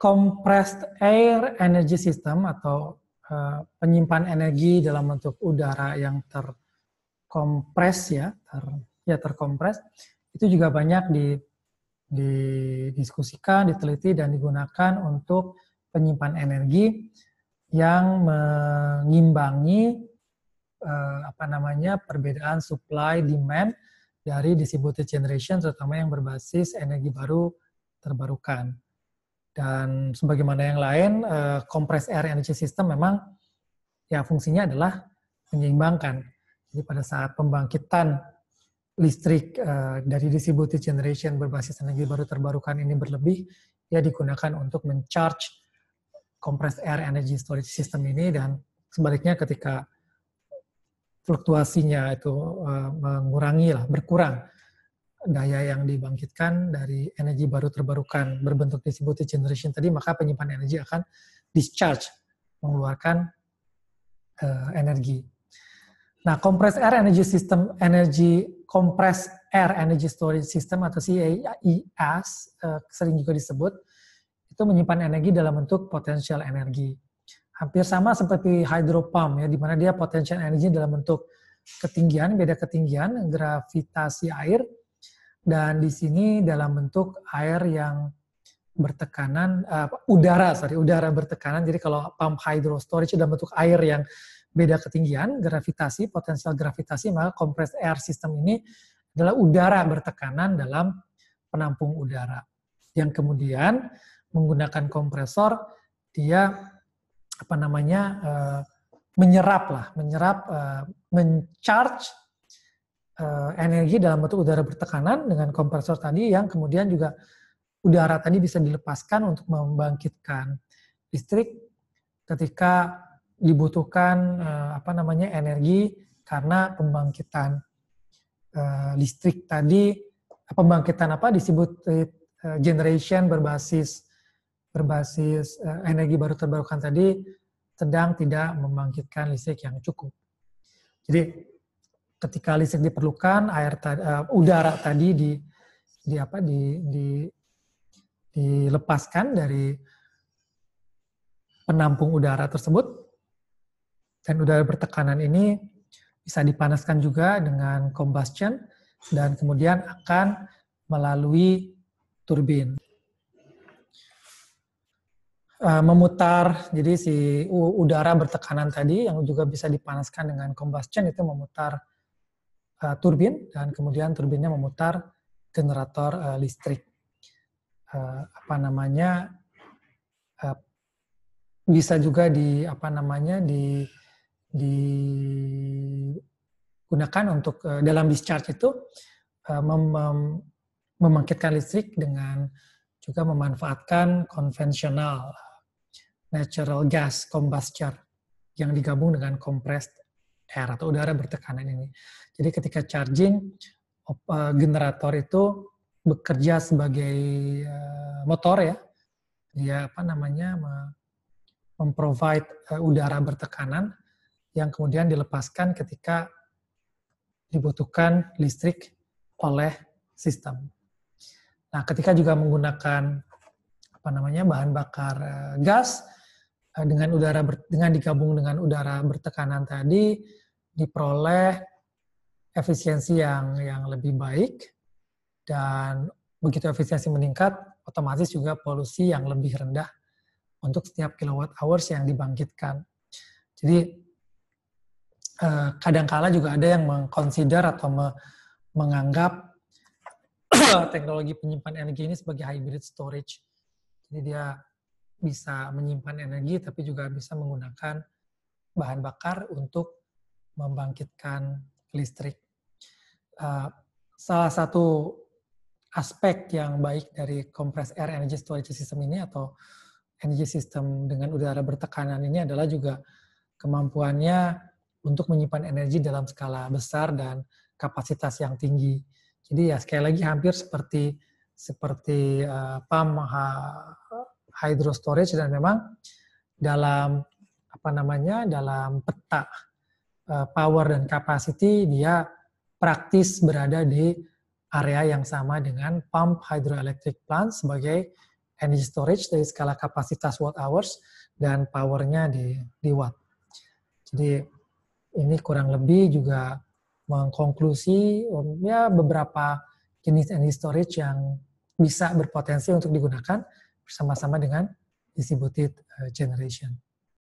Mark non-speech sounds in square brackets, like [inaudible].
compressed air energy system atau uh, penyimpan energi dalam bentuk udara yang terkompres ya, ter, ya terkompres itu juga banyak di, didiskusikan, diteliti dan digunakan untuk penyimpan energi yang mengimbangi uh, apa namanya perbedaan supply demand dari distributed generation terutama yang berbasis energi baru terbarukan. Dan sebagaimana yang lain, uh, compressed air energy system memang ya fungsinya adalah menyeimbangkan. Jadi pada saat pembangkitan listrik uh, dari distributed generation berbasis energi baru terbarukan ini berlebih, ya digunakan untuk mencharge compressed air energy storage system ini dan sebaliknya ketika fluktuasinya itu uh, eh, mengurangi lah, berkurang daya yang dibangkitkan dari energi baru terbarukan berbentuk distributed generation tadi, maka penyimpan energi akan discharge, mengeluarkan uh, energi. Nah, compressed air energy system, energy compressed air energy storage system atau CAES uh, sering juga disebut, itu menyimpan energi dalam bentuk potensial energi. Hampir sama seperti hydro pump ya, di mana dia potensial energi dalam bentuk ketinggian, beda ketinggian, gravitasi air, dan di sini dalam bentuk air yang bertekanan uh, udara sorry udara bertekanan jadi kalau pump hydro storage dalam bentuk air yang beda ketinggian gravitasi potensial gravitasi maka compressed air system ini adalah udara bertekanan dalam penampung udara yang kemudian menggunakan kompresor dia apa namanya uh, menyerap lah menyerap uh, mencharge Eh, energi dalam bentuk udara bertekanan dengan kompresor tadi yang kemudian juga udara tadi bisa dilepaskan untuk membangkitkan listrik ketika dibutuhkan eh, apa namanya energi karena pembangkitan eh, listrik tadi pembangkitan apa disebut generation berbasis berbasis energi baru terbarukan tadi sedang tidak membangkitkan listrik yang cukup. Jadi ketika listrik diperlukan air ta uh, eh, udara tadi di di apa di, di dilepaskan dari penampung udara tersebut dan udara bertekanan ini bisa dipanaskan juga dengan combustion dan kemudian akan melalui turbin eh, memutar jadi si udara bertekanan tadi yang juga bisa dipanaskan dengan combustion itu memutar uh, turbin dan kemudian turbinnya memutar generator uh, listrik. Uh, apa namanya uh, bisa juga di apa namanya di digunakan untuk uh, dalam discharge itu uh, mem, mem, membangkitkan listrik dengan juga memanfaatkan konvensional natural gas combustion yang digabung dengan compressed air atau udara bertekanan ini. Jadi ketika charging, eh, generator itu bekerja sebagai eh, motor ya, ya apa namanya memprovide eh, udara bertekanan yang kemudian dilepaskan ketika dibutuhkan listrik oleh sistem. Nah, ketika juga menggunakan apa namanya bahan bakar gas, Eh, dengan udara ber, dengan digabung dengan udara bertekanan tadi diperoleh efisiensi yang yang lebih baik dan begitu efisiensi meningkat otomatis juga polusi yang lebih rendah untuk setiap kilowatt hours yang dibangkitkan. Jadi eh, kadangkala juga ada yang mengconsider atau menganggap [clears throat] teknologi penyimpan energi ini sebagai hybrid storage. Jadi dia bisa menyimpan energi tapi juga bisa menggunakan bahan bakar untuk membangkitkan listrik. Eh, salah satu aspek yang baik dari compressed air energy storage system ini atau energy system dengan udara bertekanan ini adalah juga kemampuannya untuk menyimpan energi dalam skala besar dan kapasitas yang tinggi. Jadi ya sekali lagi hampir seperti seperti uh, eh, PAM hydro storage dan memang dalam apa namanya dalam peta uh, power dan capacity dia praktis berada di area yang sama dengan pump hydroelectric plant sebagai energy storage dari skala kapasitas watt hours dan powernya di, di watt. Jadi ini kurang lebih juga mengkonklusi um, ya beberapa jenis energy storage yang bisa berpotensi untuk digunakan bersama-sama dengan distributed eh, generation.